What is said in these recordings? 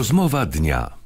Rozmowa dnia.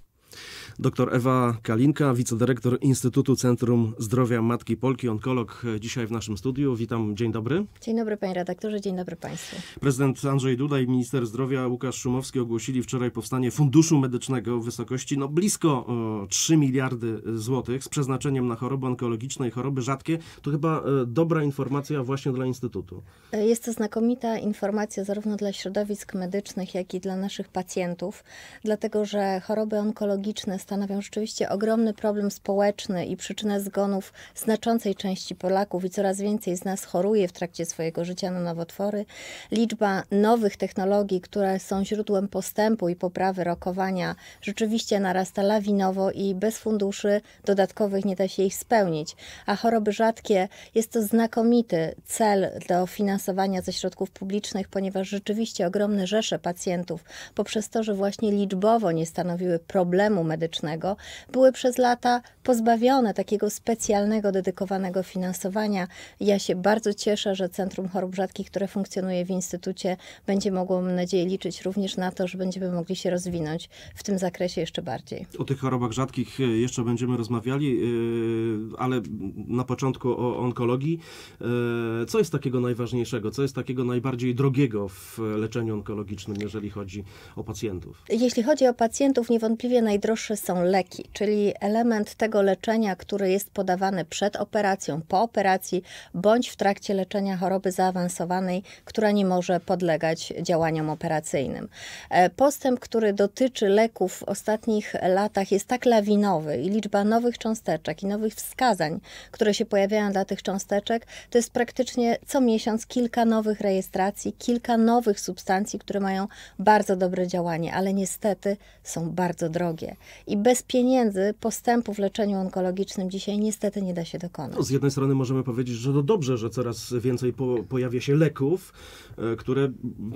Doktor Ewa Kalinka, wicedyrektor Instytutu Centrum Zdrowia Matki Polki, onkolog e, dzisiaj w naszym studiu. Witam, dzień dobry. Dzień dobry panie redaktorze, dzień dobry państwu. Prezydent Andrzej Duda i minister zdrowia Łukasz Szumowski ogłosili wczoraj powstanie Funduszu Medycznego w wysokości no, blisko o, 3 miliardy złotych z przeznaczeniem na choroby onkologiczne i choroby rzadkie. To chyba e, dobra informacja właśnie dla Instytutu. E, jest to znakomita informacja zarówno dla środowisk medycznych, jak i dla naszych pacjentów, dlatego że choroby onkologiczne stanowią rzeczywiście ogromny problem społeczny i przyczynę zgonów znaczącej części Polaków i coraz więcej z nas choruje w trakcie swojego życia na nowotwory. Liczba nowych technologii, które są źródłem postępu i poprawy rokowania, rzeczywiście narasta lawinowo i bez funduszy dodatkowych nie da się ich spełnić. A choroby rzadkie jest to znakomity cel do finansowania ze środków publicznych, ponieważ rzeczywiście ogromne rzesze pacjentów poprzez to, że właśnie liczbowo nie stanowiły problemu medycznego, były przez lata pozbawione takiego specjalnego, dedykowanego finansowania. Ja się bardzo cieszę, że Centrum Chorób Rzadkich, które funkcjonuje w Instytucie, będzie mogło, mam nadzieję, liczyć również na to, że będziemy mogli się rozwinąć w tym zakresie jeszcze bardziej. O tych chorobach rzadkich e, jeszcze będziemy rozmawiali, e, ale na początku o onkologii. E, co jest takiego najważniejszego, co jest takiego najbardziej drogiego w leczeniu onkologicznym, jeżeli chodzi o pacjentów? Jeśli chodzi o pacjentów, niewątpliwie najdroższe są leki, czyli element tego leczenia, który jest podawany przed operacją, po operacji bądź w trakcie leczenia choroby zaawansowanej, która nie może podlegać działaniom operacyjnym. E, postęp, który dotyczy leków w ostatnich latach jest tak lawinowy i liczba nowych cząsteczek i nowych wskazań, które się pojawiają dla tych cząsteczek, to jest praktycznie co miesiąc kilka nowych rejestracji, kilka nowych substancji, które mają bardzo dobre działanie, ale niestety są bardzo drogie. I i bez pieniędzy postępu w leczeniu onkologicznym dzisiaj niestety nie da się dokonać. No, z jednej strony możemy powiedzieć, że to dobrze, że coraz więcej po, pojawia się leków, e, które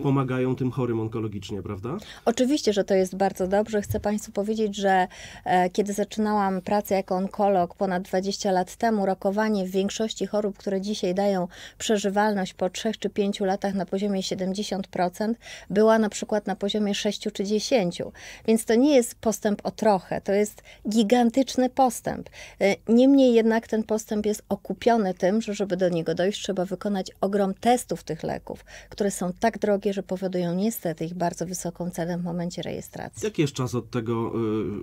pomagają tym chorym onkologicznie, prawda? Oczywiście, że to jest bardzo dobrze. Chcę Państwu powiedzieć, że e, kiedy zaczynałam pracę jako onkolog ponad 20 lat temu, rokowanie w większości chorób, które dzisiaj dają przeżywalność po 3 czy 5 latach na poziomie 70%, była na przykład na poziomie 6 czy 10. Więc to nie jest postęp o trochę trochę. To jest gigantyczny postęp. Y, niemniej jednak ten postęp jest okupiony tym, że żeby do niego dojść, trzeba wykonać ogrom testów tych leków, które są tak drogie, że powodują niestety ich bardzo wysoką cenę w momencie rejestracji. Jaki jest czas od tego,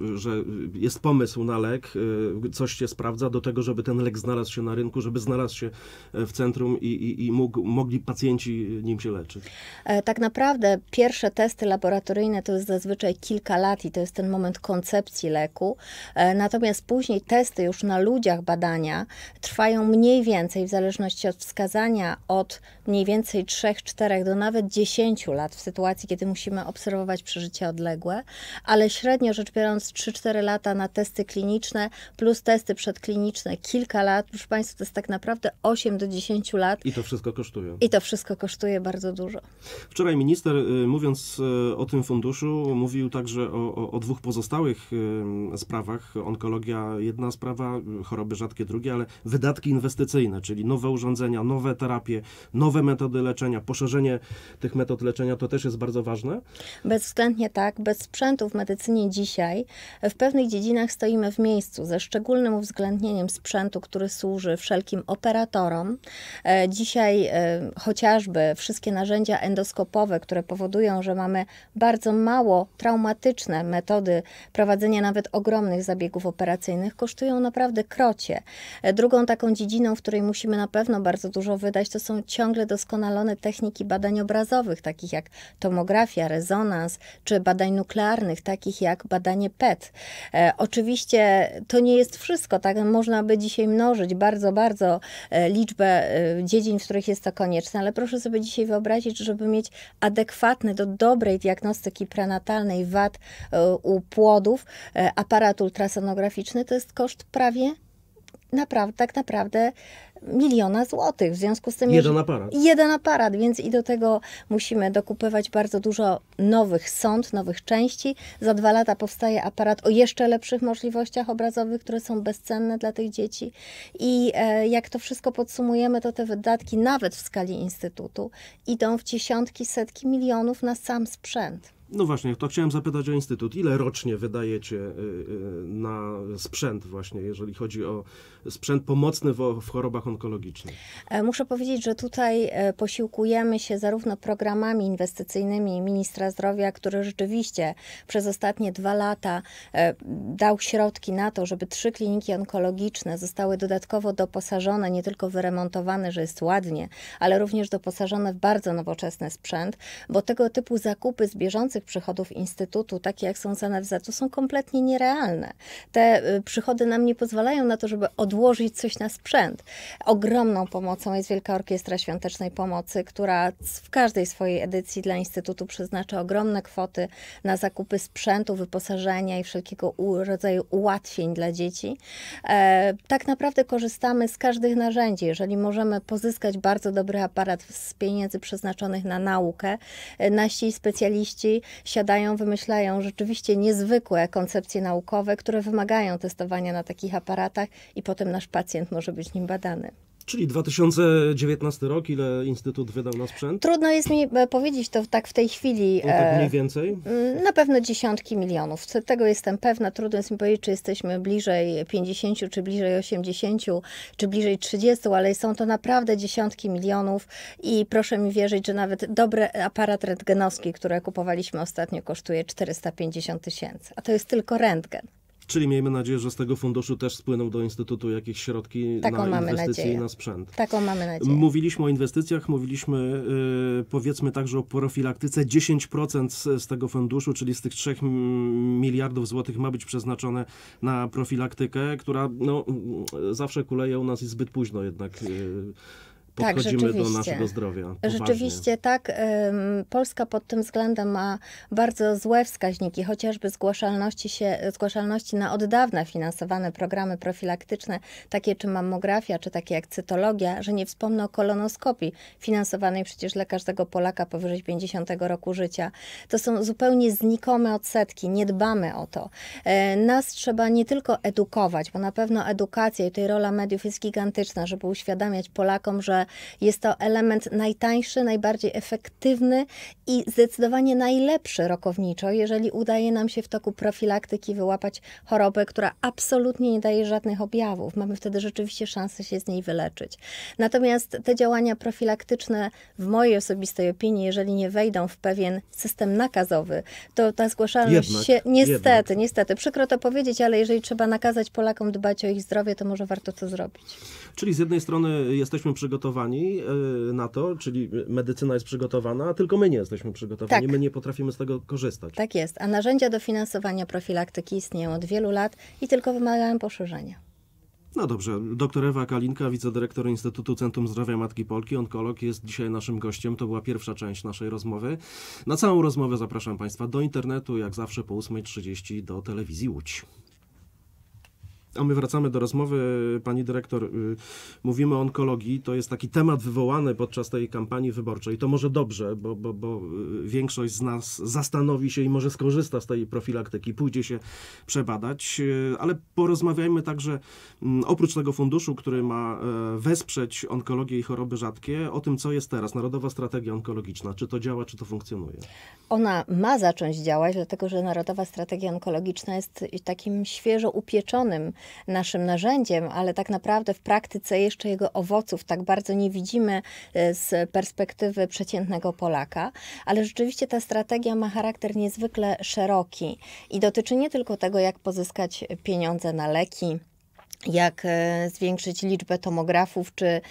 y, y, że jest pomysł na lek, coś się sprawdza, do tego, żeby ten lek znalazł się na rynku, żeby znalazł się e, w centrum i, i, i mógł, mogli pacjenci nim się leczyć? E, tak naprawdę pierwsze testy laboratoryjne to jest zazwyczaj kilka lat i to jest ten moment koncepcji, leku. E, natomiast później testy już na ludziach badania trwają mniej więcej w zależności od wskazania od mniej więcej 3-4 do nawet 10 lat w sytuacji, kiedy musimy obserwować przeżycia odległe, ale średnio rzecz biorąc 3-4 lata na testy kliniczne plus testy przedkliniczne kilka lat. Proszę Państwa, to jest tak naprawdę 8 do 10 lat. I to wszystko kosztuje. I to wszystko kosztuje bardzo dużo. Wczoraj minister, y, mówiąc y, o tym funduszu, mówił także o, o, o dwóch pozostałych y, sprawach. Onkologia jedna sprawa, choroby rzadkie drugie, ale wydatki inwestycyjne, czyli nowe urządzenia, nowe terapie, nowe metody leczenia, poszerzenie tych metod leczenia to też jest bardzo ważne? Bezwzględnie tak. Bez sprzętu w medycynie dzisiaj w pewnych dziedzinach stoimy w miejscu, ze szczególnym uwzględnieniem sprzętu, który służy wszelkim operatorom. E, dzisiaj e, chociażby wszystkie narzędzia endoskopowe, które powodują, że mamy bardzo mało traumatyczne metody prowadzenia przeprowadzenie nawet ogromnych zabiegów operacyjnych kosztują naprawdę krocie. Drugą taką dziedziną, w której musimy na pewno bardzo dużo wydać, to są ciągle doskonalone techniki badań obrazowych, takich jak tomografia, rezonans, czy badań nuklearnych, takich jak badanie PET. E, oczywiście to nie jest wszystko, tak można by dzisiaj mnożyć bardzo, bardzo e, liczbę e, dziedzin, w których jest to konieczne, ale proszę sobie dzisiaj wyobrazić, żeby mieć adekwatne do dobrej diagnostyki prenatalnej wad u płodów, E, aparat ultrasonograficzny to jest koszt prawie naprawdę, tak naprawdę miliona złotych. W związku z tym... Jeden aparat. Jeden aparat, więc i do tego musimy dokupywać bardzo dużo nowych sond, nowych części. Za dwa lata powstaje aparat o jeszcze lepszych możliwościach obrazowych, które są bezcenne dla tych dzieci. I e, jak to wszystko podsumujemy, to te wydatki nawet w skali instytutu idą w dziesiątki, setki milionów na sam sprzęt. No właśnie, to chciałem zapytać o Instytut. Ile rocznie wydajecie y, y, na sprzęt właśnie, jeżeli chodzi o sprzęt pomocny w chorobach onkologicznych? E, muszę powiedzieć, że tutaj e, posiłkujemy się zarówno programami inwestycyjnymi ministra zdrowia, który rzeczywiście przez ostatnie dwa lata e, dał środki na to, żeby trzy kliniki onkologiczne zostały dodatkowo doposażone, nie tylko wyremontowane, że jest ładnie, ale również doposażone w bardzo nowoczesny sprzęt, bo tego typu zakupy z bieżących istniejących przychodów Instytutu, takie jak są z nfz są kompletnie nierealne. Te y, przychody nam nie pozwalają na to, żeby odłożyć coś na sprzęt. Ogromną pomocą jest Wielka Orkiestra Świątecznej Pomocy, która w każdej swojej edycji dla Instytutu przeznacza ogromne kwoty na zakupy sprzętu, wyposażenia i wszelkiego rodzaju ułatwień dla dzieci. E, tak naprawdę korzystamy z każdych narzędzi. Jeżeli możemy pozyskać bardzo dobry aparat z pieniędzy przeznaczonych na naukę, e, nasi specjaliści siadają, wymyślają rzeczywiście niezwykłe koncepcje naukowe, które wymagają testowania na takich aparatach i potem nasz pacjent może być nim badany. Czyli 2019 rok, ile Instytut wydał na sprzęt? Trudno jest mi e, powiedzieć to tak w tej chwili. No tak e, mniej więcej? Na pewno dziesiątki milionów. Tego jestem pewna. Trudno jest mi powiedzieć, czy jesteśmy bliżej 50, czy bliżej 80, czy bliżej 30, ale są to naprawdę dziesiątki milionów i proszę mi wierzyć, że nawet dobry aparat rentgenowski, który kupowaliśmy ostatnio, kosztuje 450 tysięcy. A to jest tylko rentgen. Czyli miejmy nadzieję, że z tego funduszu też spłyną do Instytutu jakieś środki Taką na inwestycje nadzieję. i na sprzęt. Taką mamy nadzieję. Mówiliśmy o inwestycjach, mówiliśmy yy, powiedzmy także o profilaktyce. 10% z, z tego funduszu, czyli z tych 3 miliardów złotych ma być przeznaczone na profilaktykę, która no, zawsze kuleje u nas i zbyt późno jednak... Yy, tak, podchodzimy tak, do naszego zdrowia. Poważnie. Rzeczywiście tak. Polska pod tym względem ma bardzo złe wskaźniki, chociażby zgłaszalności, się, zgłaszalności na od dawna finansowane programy profilaktyczne, takie czy mammografia, czy takie jak cytologia, że nie wspomnę o kolonoskopii finansowanej przecież dla każdego Polaka powyżej 50 roku życia. To są zupełnie znikome odsetki, nie dbamy o to. E, nas trzeba nie tylko edukować, bo na pewno edukacja i tutaj rola mediów jest gigantyczna, żeby uświadamiać Polakom, że jest to element najtańszy, najbardziej efektywny i zdecydowanie najlepszy rokowniczo, jeżeli udaje nam się w toku profilaktyki wyłapać chorobę, która absolutnie nie daje żadnych objawów. Mamy wtedy rzeczywiście szansę się z niej wyleczyć. Natomiast te działania profilaktyczne, w mojej osobistej opinii, jeżeli nie wejdą w pewien system nakazowy, to ta zgłaszalność jednak, się niestety, jednak. niestety, przykro to powiedzieć, ale jeżeli trzeba nakazać Polakom dbać o ich zdrowie, to może warto to zrobić. Czyli z jednej strony jesteśmy przygotowani przygotowani e, na to, czyli medycyna jest przygotowana, tylko my nie jesteśmy przygotowani, tak. my nie potrafimy z tego korzystać. Tak jest, a narzędzia do finansowania profilaktyki istnieją od wielu lat i tylko wymagają poszerzenia. No dobrze, doktor Ewa Kalinka, wicedyrektor Instytutu Centrum Zdrowia Matki Polki, onkolog, jest dzisiaj naszym gościem. To była pierwsza część naszej rozmowy. Na całą rozmowę zapraszam Państwa do internetu, jak zawsze po 8.30 do telewizji Łódź. A my wracamy do rozmowy. Pani dyrektor, y, mówimy o onkologii. To jest taki temat wywołany podczas tej kampanii wyborczej. To może dobrze, bo, bo, bo y, większość z nas zastanowi się i może skorzysta z tej profilaktyki, pójdzie się przebadać. Y, ale porozmawiajmy także mm, oprócz tego funduszu, który ma e, wesprzeć onkologię i choroby rzadkie, o tym, co jest teraz. Narodowa Strategia Onkologiczna. Czy to działa, czy to funkcjonuje? Ona ma zacząć działać, dlatego że Narodowa Strategia Onkologiczna jest takim świeżo upieczonym naszym narzędziem, ale tak naprawdę w praktyce jeszcze jego owoców tak bardzo nie widzimy e, z perspektywy przeciętnego Polaka. Ale rzeczywiście ta strategia ma charakter niezwykle szeroki i dotyczy nie tylko tego, jak pozyskać pieniądze na leki, jak e, zwiększyć liczbę tomografów czy e,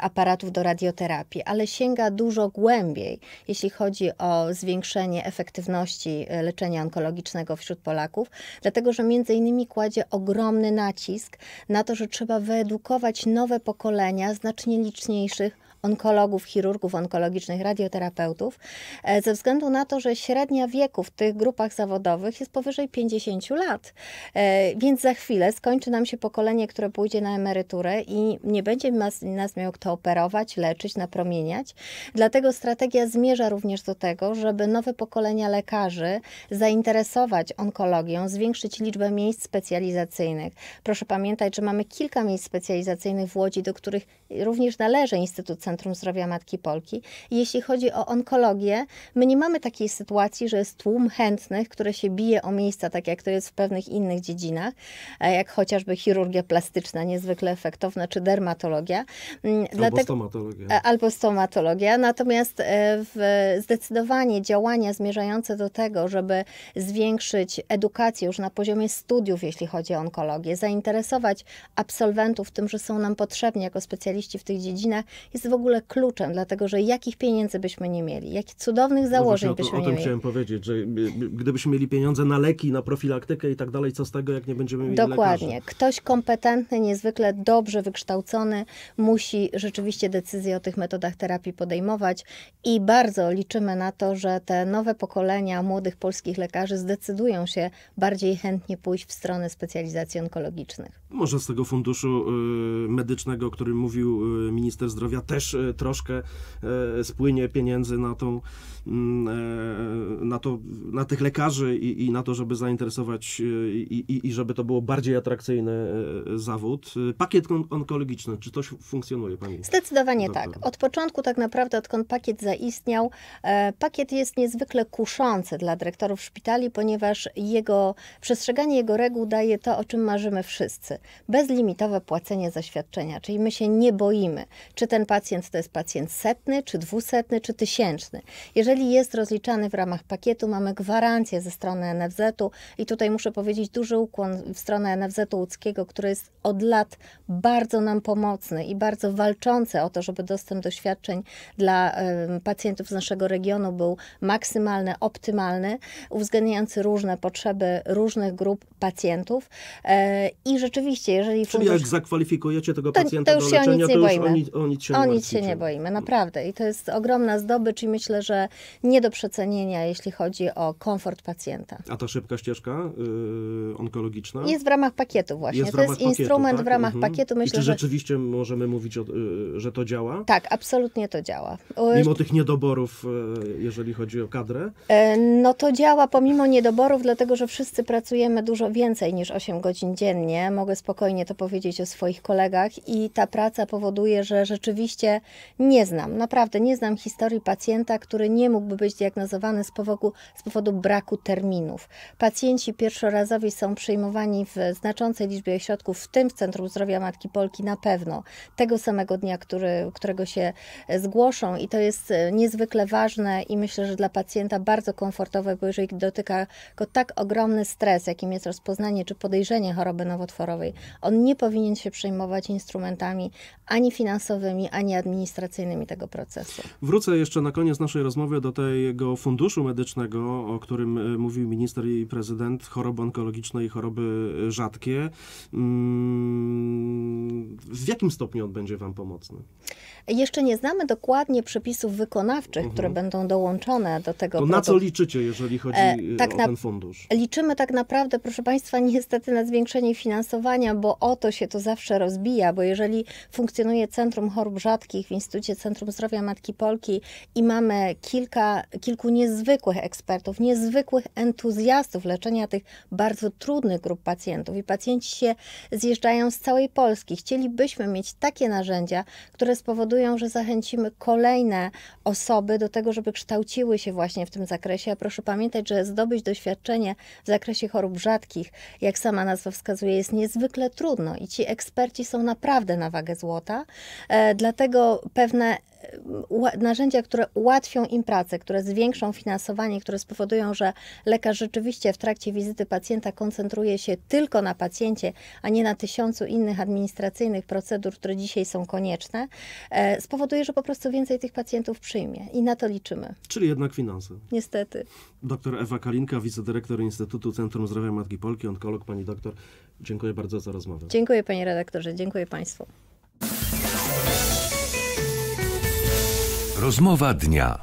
aparatów do radioterapii, ale sięga dużo głębiej, jeśli chodzi o zwiększenie efektywności e, leczenia onkologicznego wśród Polaków, dlatego że między innymi kładzie ogromny nacisk na to, że trzeba wyedukować nowe pokolenia znacznie liczniejszych onkologów, chirurgów onkologicznych, radioterapeutów, e, ze względu na to, że średnia wieku w tych grupach zawodowych jest powyżej 50 lat. E, więc za chwilę skończy nam się pokolenie, które pójdzie na emeryturę i nie będzie nas, nas miał kto operować, leczyć, napromieniać. Dlatego strategia zmierza również do tego, żeby nowe pokolenia lekarzy zainteresować onkologią, zwiększyć liczbę miejsc specjalizacyjnych. Proszę pamiętać, że mamy kilka miejsc specjalizacyjnych w Łodzi, do których również należy instytucja Centrum Zdrowia Matki Polki. Jeśli chodzi o onkologię, my nie mamy takiej sytuacji, że jest tłum chętnych, które się bije o miejsca, tak jak to jest w pewnych innych dziedzinach, e, jak chociażby chirurgia plastyczna, niezwykle efektowna, czy dermatologia. Mm, albo Dlatego, stomatologia. E, albo stomatologia. Natomiast e, zdecydowanie działania zmierzające do tego, żeby zwiększyć edukację już na poziomie studiów, jeśli chodzi o onkologię, zainteresować absolwentów tym, że są nam potrzebni jako specjaliści w tych dziedzinach, jest w ogóle ogóle kluczem, dlatego że jakich pieniędzy byśmy nie mieli, jakich cudownych no założeń no byśmy o, o nie mieli. O tym chciałem powiedzieć, że y, y, gdybyśmy mieli pieniądze na leki, na profilaktykę i tak dalej, co z tego, jak nie będziemy mieli Dokładnie. Lekarzy? Ktoś kompetentny, niezwykle dobrze wykształcony musi rzeczywiście decyzję o tych metodach terapii podejmować i bardzo liczymy na to, że te nowe pokolenia młodych polskich lekarzy zdecydują się bardziej chętnie pójść w stronę specjalizacji onkologicznych. Może z tego funduszu y, medycznego, o którym mówił minister zdrowia, też też e, troszkę e, spłynie pieniędzy na tą, mm, e, na, to, na tych lekarzy i, i na to, żeby zainteresować i, i, i żeby to było bardziej atrakcyjny zawód. Pakiet onkologiczny, czy coś funkcjonuje Pani? Zdecydowanie doktor? tak. Od początku tak naprawdę, odkąd pakiet zaistniał, pakiet jest niezwykle kuszący dla dyrektorów szpitali, ponieważ jego, przestrzeganie jego reguł daje to, o czym marzymy wszyscy. Bezlimitowe płacenie zaświadczenia czyli my się nie boimy, czy ten pacjent pacjent to jest pacjent setny, czy dwusetny, czy tysięczny. Jeżeli jest rozliczany w ramach pakietu, mamy gwarancję ze strony NFZ-u i tutaj muszę powiedzieć duży ukłon w stronę NFZ-u łódzkiego, który jest od lat bardzo nam pomocny i bardzo walczący o to, żeby dostęp do świadczeń dla pacjentów z naszego regionu był maksymalny, optymalny, uwzględniający różne potrzeby różnych grup pacjentów. E, I rzeczywiście, jeżeli... Czyli fundusz... jak zakwalifikujecie tego pacjenta to, to już do leczenia, się to już o, nic, o nic się o nic się nie boimy, naprawdę. I to jest ogromna zdobycz i myślę, że nie do przecenienia, jeśli chodzi o komfort pacjenta. A ta szybka ścieżka yy, onkologiczna? Jest w ramach pakietu właśnie. Jest to jest pakietu, instrument tak? w ramach mhm. pakietu. Myślę, I czy rzeczywiście że... możemy mówić, o, yy, że to działa? Tak, absolutnie to działa. Mimo tych niedoborów, yy, jeżeli chodzi o kadrę? E, no to działa pomimo niedoborów, dlatego że wszyscy pracujemy dużo więcej niż 8 godzin dziennie. Mogę spokojnie to powiedzieć o swoich kolegach i ta praca powoduje, że rzeczywiście nie znam, naprawdę nie znam historii pacjenta, który nie mógłby być diagnozowany z powodu, z powodu braku terminów. Pacjenci pierwszorazowi są przyjmowani w znaczącej liczbie ośrodków, w tym w Centrum Zdrowia Matki Polki na pewno, tego samego dnia, który, którego się e, zgłoszą i to jest e, niezwykle ważne i myślę, że dla pacjenta bardzo komfortowe, bo jeżeli dotyka go tak ogromny stres, jakim jest rozpoznanie czy podejrzenie choroby nowotworowej, on nie powinien się przejmować instrumentami ani finansowymi, ani administracyjnymi, administracyjnymi tego procesu. Wrócę jeszcze na koniec naszej rozmowy do tego funduszu medycznego, o którym e, mówił minister i prezydent, choroby onkologiczne i choroby e, rzadkie. Mm, w jakim stopniu on będzie Wam pomocny? Jeszcze nie znamy dokładnie przepisów wykonawczych, mhm. które będą dołączone do tego. To na co liczycie, jeżeli chodzi e, e, tak o na, ten fundusz? Liczymy tak naprawdę, proszę Państwa, niestety na zwiększenie finansowania, bo o to się to zawsze rozbija, bo jeżeli funkcjonuje Centrum Chorób Rzadkich w Instytucie Centrum Zdrowia Matki Polki i mamy kilka, kilku niezwykłych ekspertów, niezwykłych entuzjastów leczenia tych bardzo trudnych grup pacjentów i pacjenci się zjeżdżają z całej Polski. Chcielibyśmy mieć takie narzędzia, które z spowodują, że zachęcimy kolejne osoby do tego, żeby kształciły się właśnie w tym zakresie. A proszę pamiętać, że zdobyć doświadczenie w zakresie chorób rzadkich, jak sama nazwa wskazuje, jest niezwykle trudno i ci eksperci są naprawdę na wagę złota. E, dlatego pewne narzędzia, które ułatwią im pracę, które zwiększą finansowanie, które spowodują, że lekarz rzeczywiście w trakcie wizyty pacjenta koncentruje się tylko na pacjencie, a nie na tysiącu innych administracyjnych procedur, które dzisiaj są konieczne, e, spowoduje, że po prostu więcej tych pacjentów przyjmie i na to liczymy. Czyli jednak finanse. Niestety. Doktor Ewa Kalinka, wicedyrektor Instytutu Centrum Zdrowia Matki Polki, onkolog. Pani doktor, dziękuję bardzo za rozmowę. Dziękuję panie redaktorze, dziękuję państwu. Rozmowa dnia.